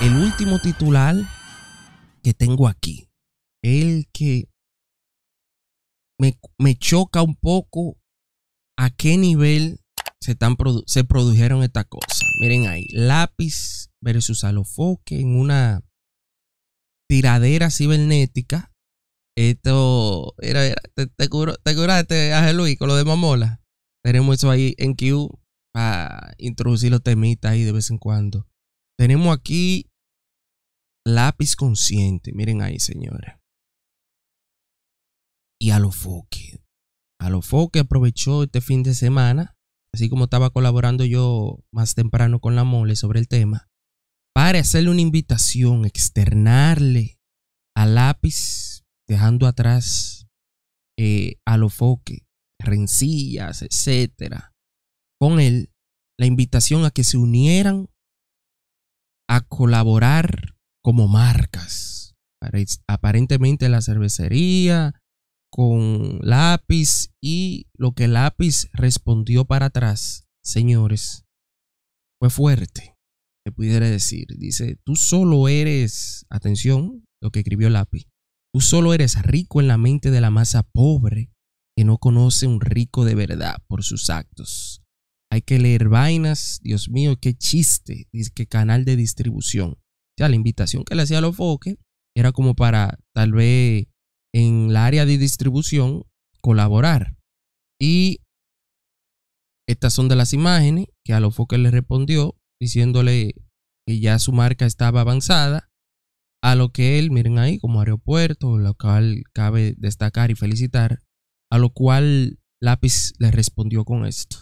el último titular que tengo aquí, el que me, choca un poco a qué nivel se, están se produjeron estas cosas. Miren ahí, lápiz versus alofoque en una tiradera cibernética. Esto era, te, te, te curaste, Ángel Luis, con lo de Mamola. Tenemos eso ahí en Q para introducir los temitas ahí de vez en cuando. Tenemos aquí lápiz consciente, miren ahí, señora Y a lo foque. A lo aprovechó este fin de semana, así como estaba colaborando yo más temprano con la mole sobre el tema, para hacerle una invitación, externarle a lápiz, dejando atrás eh, a lo rencillas, etcétera. Con él, la invitación a que se unieran a colaborar como marcas. Aparentemente la cervecería con lápiz y lo que lápiz respondió para atrás, señores, fue fuerte, te pudiera decir. Dice, tú solo eres, atención, lo que escribió lápiz, tú solo eres rico en la mente de la masa pobre que no conoce un rico de verdad por sus actos. Hay que leer vainas, Dios mío, qué chiste, qué que canal de distribución la invitación que le hacía a los era como para tal vez en el área de distribución colaborar. Y estas son de las imágenes que a los le respondió diciéndole que ya su marca estaba avanzada. A lo que él, miren ahí, como aeropuerto, lo cual cabe destacar y felicitar. A lo cual Lápiz le respondió con esto.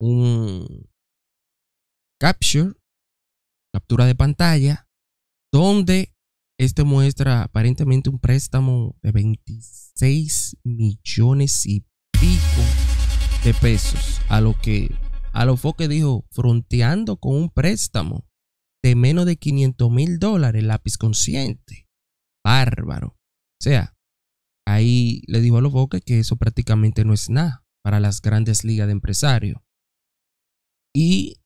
Un capture, captura de pantalla, donde este muestra aparentemente un préstamo de 26 millones y pico de pesos, a lo que a lo foque dijo, fronteando con un préstamo de menos de 500 mil dólares, lápiz consciente. Bárbaro. O sea, ahí le dijo a los que eso prácticamente no es nada para las grandes ligas de empresarios. Y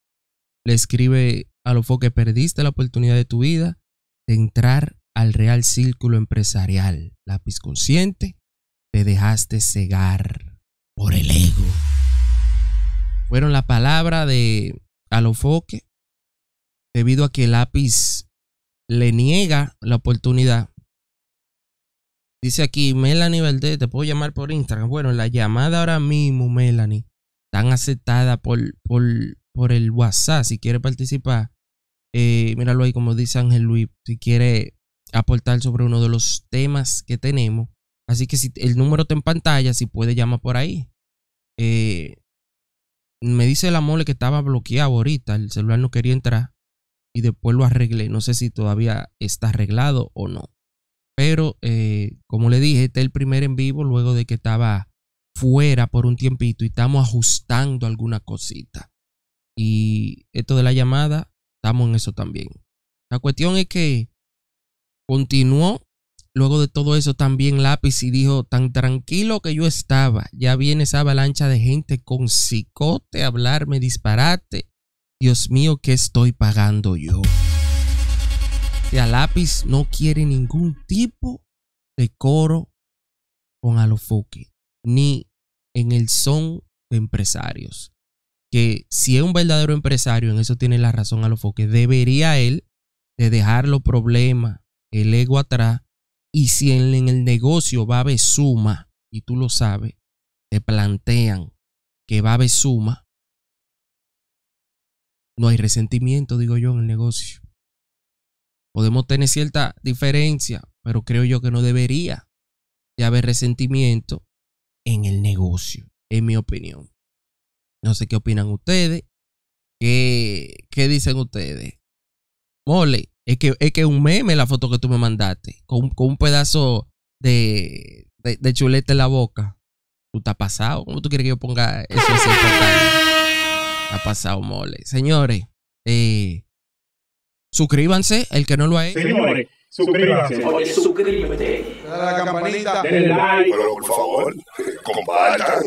le escribe a los que perdiste la oportunidad de tu vida de entrar al real círculo empresarial. Lápiz consciente, te dejaste cegar por el ego. Fueron la palabra de Alofoque, debido a que el lápiz le niega la oportunidad. Dice aquí, Melanie Valdés, te puedo llamar por Instagram. Bueno, la llamada ahora mismo, Melanie, tan aceptada por, por, por el WhatsApp, si quiere participar, eh, míralo ahí como dice Ángel Luis, si quiere aportar sobre uno de los temas que tenemos. Así que si el número está en pantalla, si puede llamar por ahí. Eh, me dice la mole que estaba bloqueado ahorita, el celular no quería entrar y después lo arreglé. No sé si todavía está arreglado o no. Pero eh, como le dije, este es el primer en vivo luego de que estaba fuera por un tiempito y estamos ajustando alguna cosita. Y esto de la llamada Estamos en eso también. La cuestión es que continuó luego de todo eso también Lápiz y dijo, tan tranquilo que yo estaba, ya viene esa avalancha de gente con psicote a hablarme disparate. Dios mío, ¿qué estoy pagando yo? ya Lápiz no quiere ningún tipo de coro con Alofoque, ni en el son de empresarios que si es un verdadero empresario, en eso tiene la razón a los foques, debería él de dejar los problemas, el ego atrás, y si en el negocio va a haber suma, y tú lo sabes, te plantean que va a haber suma, no hay resentimiento, digo yo, en el negocio. Podemos tener cierta diferencia, pero creo yo que no debería de haber resentimiento en el negocio, en mi opinión. No sé qué opinan ustedes. ¿Qué, qué dicen ustedes? Mole, es que es que un meme la foto que tú me mandaste, con, un pedazo de, de, chuleta en la boca. Tú estás pasado. ¿Cómo tú quieres que yo ponga eso te Está pasado, mole. Señores, eh, suscríbanse, el que no lo ha hecho. Señores, suscríbanse. suscríbete. Dale a la campanita. Denle like. por favor, compartan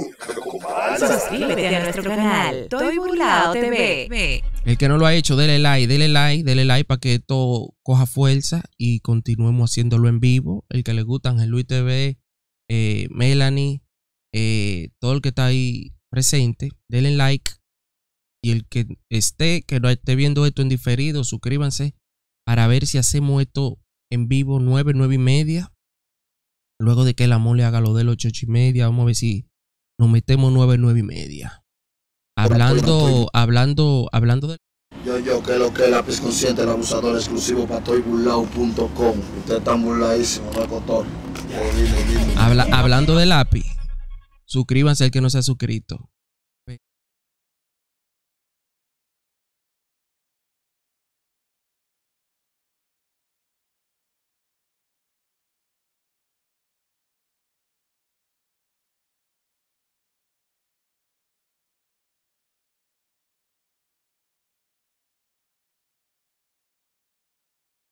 suscríbete a nuestro canal Toy Burlado TV. El que no lo ha hecho, dele like, dele like, dele like para que esto coja fuerza y continuemos haciéndolo en vivo. El que le gusta Ángel Luis TV, eh, Melanie, eh, todo el que está ahí presente, denle like. Y el que esté, que no esté viendo esto en diferido, suscríbanse para ver si hacemos esto en vivo 9, 9 y media. Luego de que la amor haga lo del ocho 8 y media, vamos a ver si nos metemos nueve, nueve y media. Hablando, hablando, hablando de... Yo, yo, que lo que es lápiz consciente, el abusador exclusivo para toyburlao.com. Usted está burladísimo, no cotor. Habla, hablando de lápiz, suscríbanse al que no se ha suscrito.